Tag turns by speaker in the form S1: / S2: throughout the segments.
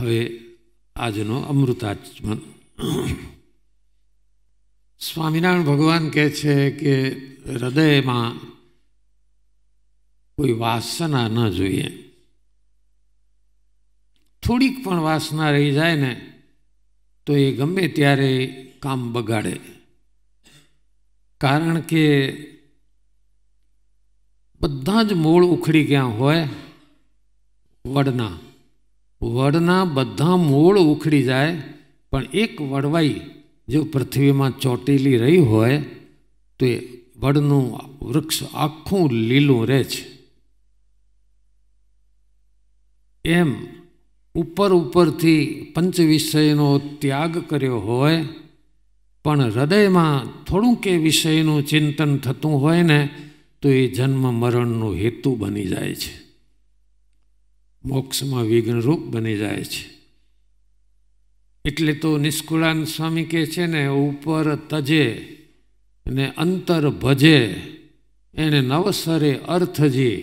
S1: હવે આજનો અમૃતાચમન સ્વામિનારાયણ ભગવાન કહે છે કે હૃદયમાં કોઈ વાસના ન જોઈએ થોડીક પણ વાસના રહી જાય ને તો એ ગમે ત્યારે કામ બગાડે કારણ કે બધા જ મૂળ ઉખડી ગયા હોય વડના વડના બધા મૂળ ઉખડી જાય પણ એક વડવાઈ જો પૃથ્વીમાં ચોંટેલી રહી હોય તો એ વડનું વૃક્ષ આખું લીલું રહે છે એમ ઉપર ઉપરથી પંચ વિષયનો ત્યાગ કર્યો હોય પણ હૃદયમાં થોડુંક એ વિષયનું ચિંતન થતું હોય ને તો એ જન્મ મરણનું હેતુ બની જાય છે મોક્ષમાં વિઘ્નરૂપ બની જાય છે એટલે તો નિષ્કુળાન સ્વામી કહે છે ને ઉપર તજે અને અંતર ભજે એને નવસરે અર્થજી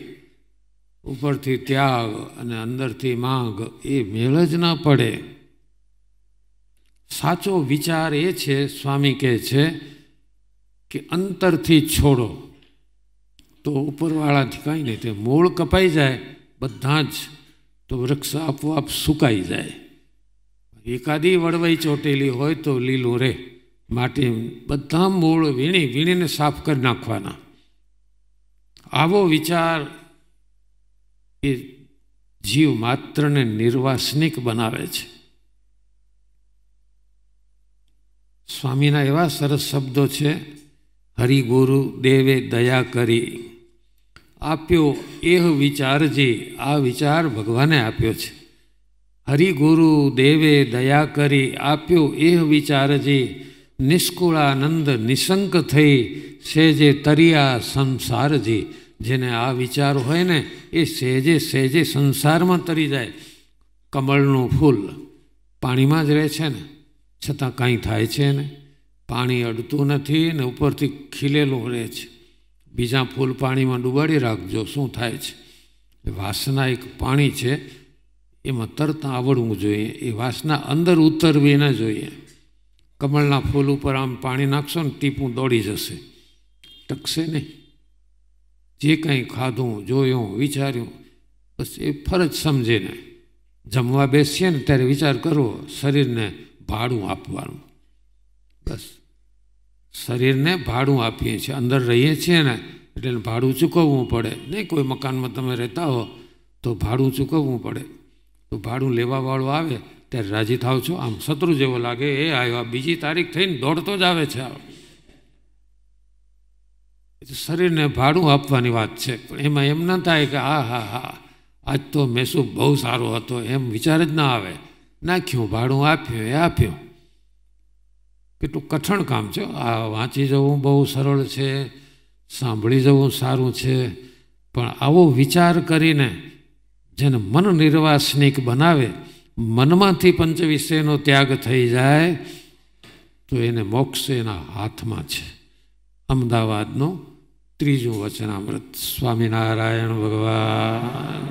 S1: ઉપરથી ત્યાગ અને અંદરથી માંગ એ મેળ જ ના પડે સાચો વિચાર એ છે સ્વામી કહે છે કે અંતરથી છોડો તો ઉપરવાળાથી કાંઈ નહીં તે મૂળ કપાઈ જાય બધા જ તો વૃક્ષ આપોઆપ સુકાઈ જાય એકાદી વળવાઈ ચોટેલી હોય તો લીલો રહે માટે બધા મૂળ વીણી વીણીને સાફ કરી નાખવાના આવો વિચાર એ જીવ માત્રને નિર્વાસનિક બનાવે છે સ્વામીના એવા સરસ શબ્દો છે હરિગુરુ દેવે દયા કરી આપ્યો એ વિચાર જે આ વિચાર ભગવાને આપ્યો છે હરિગુરુ દેવે દયા કરી આપ્યો એ વિચાર જે નિષ્કુળાનંદ નિશંક થઈ સેજે જે તરિયા સંસારજી જેને આ વિચાર હોય ને એ સહેજે સહેજે સંસારમાં તરી જાય કમળનું ફૂલ પાણીમાં જ રહે છે ને છતાં કાંઈ થાય છે ને પાણી અડતું નથી ને ઉપરથી ખીલેલું રહે છે બીજા ફૂલ પાણીમાં ડૂબાડી રાખજો શું થાય છે વાસના એક પાણી છે એમાં તરતા આવડવું જોઈએ એ વાસના અંદર ઉતરવી ન જોઈએ કમળના ફૂલ ઉપર આમ પાણી નાખશો ને ટીપું દોડી જશે ટકશે નહીં જે કંઈ ખાધું જોયું વિચાર્યું બસ એ ફરજ સમજે સમજીને જમવા બેસીએ ને ત્યારે વિચાર કરવો શરીરને ભાડું આપવાનું બસ શરીરને ભાડું આપીએ છીએ અંદર રહીએ છીએ ને એટલે ભાડું ચૂકવવું પડે નહીં કોઈ મકાનમાં તમે રહેતા હો તો ભાડું ચૂકવવું પડે તો ભાડું લેવાવાળો આવે ત્યારે રાજી થાવ છો આમ શત્રુ જેવો લાગે એ આવ્યો આ બીજી તારીખ થઈને દોડતો જ આવે છે શરીરને ભાડું આપવાની વાત છે પણ એમાં એમ ન થાય કે આ હા હા આજ તો મેસૂબ બહુ સારો હતો એમ વિચાર જ ના આવે નાખ્યું ભાડું આપ્યું એ આપ્યું એટલું કઠણ કામ છે આ વાંચી જવું બહુ સરળ છે સાંભળી જવું સારું છે પણ આવો વિચાર કરીને જેને મન નિર્વાસનિક બનાવે મનમાંથી પંચવિષયનો ત્યાગ થઈ જાય તો એને મોક્ષ એના હાથમાં છે અમદાવાદનો ત્રીજું વચનામૃત સ્વામિનારાયણ ભગવાન